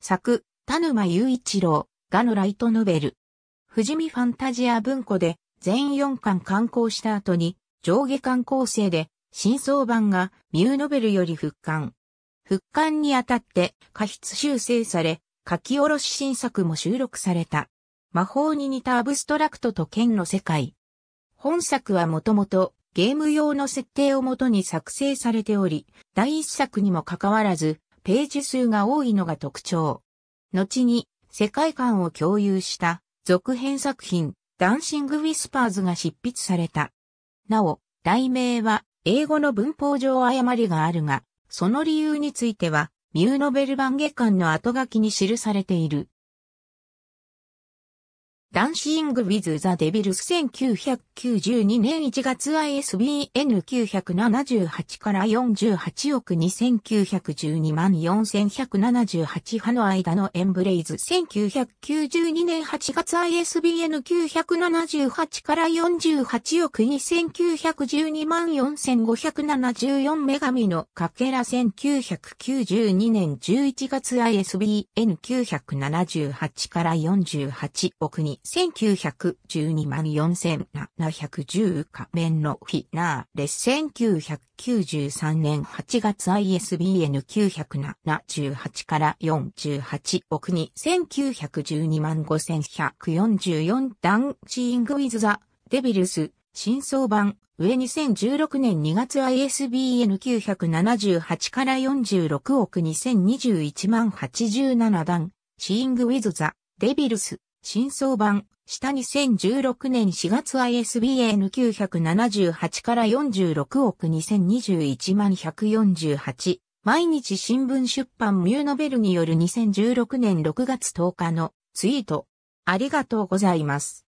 作、田沼雄一郎、がのライトノベル。富士見ファンタジア文庫で全4巻刊行した後に上下巻構成で新装版がミューノベルより復刊。復刊にあたって過筆修正され、書き下ろし新作も収録された。魔法に似たアブストラクトと剣の世界。本作はもともとゲーム用の設定をもとに作成されており、第一作にもかかわらず、ページ数が多いのが特徴。後に世界観を共有した続編作品ダンシング・ウィスパーズが執筆された。なお、題名は英語の文法上誤りがあるが、その理由については、ミューノベル版月間の後書きに記されている。ダンシング・ウィズ・ザ・デビルス1992年1月 ISBN 978から48億2912万4178派の間のエンブレイズ1992年8月 ISBN 978から48億2912万4574女神のかけら1992年11月 ISBN 978から48億2 1912万4710仮面のフィナーレ1993年8月 ISBN 978から48億に1912万5144ダンシングウィズザデビルス新装版上2016年2月 ISBN 978から46億2021万87段シーングウィズザデビルス新装版、下2016年4月 ISBN 978から46億2021万148。毎日新聞出版ミューノベルによる2016年6月10日のツイート。ありがとうございます。